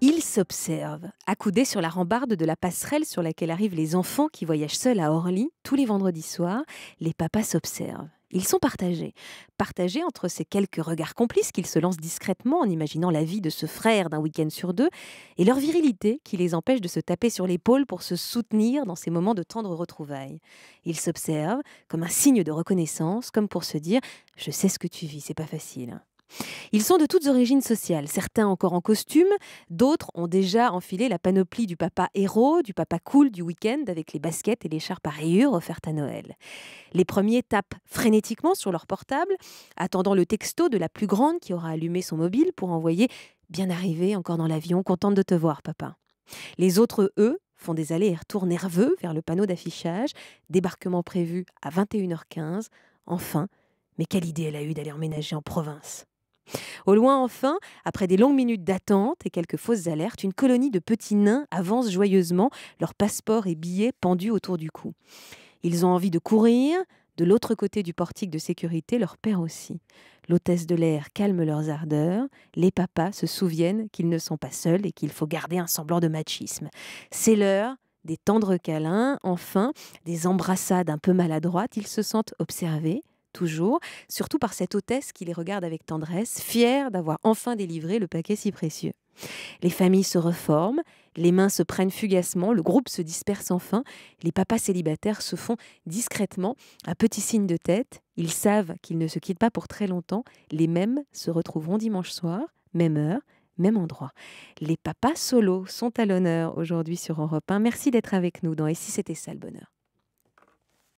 Ils s'observent, accoudés sur la rambarde de la passerelle sur laquelle arrivent les enfants qui voyagent seuls à Orly tous les vendredis soirs. Les papas s'observent. Ils sont partagés. Partagés entre ces quelques regards complices qu'ils se lancent discrètement en imaginant la vie de ce frère d'un week-end sur deux et leur virilité qui les empêche de se taper sur l'épaule pour se soutenir dans ces moments de tendre retrouvailles. Ils s'observent comme un signe de reconnaissance, comme pour se dire Je sais ce que tu vis, c'est pas facile. Ils sont de toutes origines sociales, certains encore en costume, d'autres ont déjà enfilé la panoplie du papa héros, du papa cool du week-end avec les baskets et charpes à rayures offertes à Noël. Les premiers tapent frénétiquement sur leur portable, attendant le texto de la plus grande qui aura allumé son mobile pour envoyer Bien arrivé, encore dans l'avion, contente de te voir, papa. Les autres, eux, font des allers retours nerveux vers le panneau d'affichage. Débarquement prévu à 21h15. Enfin, mais quelle idée elle a eue d'aller emménager en province au loin, enfin, après des longues minutes d'attente et quelques fausses alertes, une colonie de petits nains avance joyeusement, leurs passeports et billets pendus autour du cou. Ils ont envie de courir, de l'autre côté du portique de sécurité, leur père aussi. L'hôtesse de l'air calme leurs ardeurs, les papas se souviennent qu'ils ne sont pas seuls et qu'il faut garder un semblant de machisme. C'est l'heure des tendres câlins, enfin, des embrassades un peu maladroites, ils se sentent observés, toujours, surtout par cette hôtesse qui les regarde avec tendresse, fière d'avoir enfin délivré le paquet si précieux. Les familles se reforment, les mains se prennent fugacement, le groupe se disperse enfin, les papas célibataires se font discrètement un petit signe de tête, ils savent qu'ils ne se quittent pas pour très longtemps, les mêmes se retrouveront dimanche soir, même heure, même endroit. Les papas solo sont à l'honneur aujourd'hui sur Europe 1. Merci d'être avec nous dans Et si c'était ça le bonheur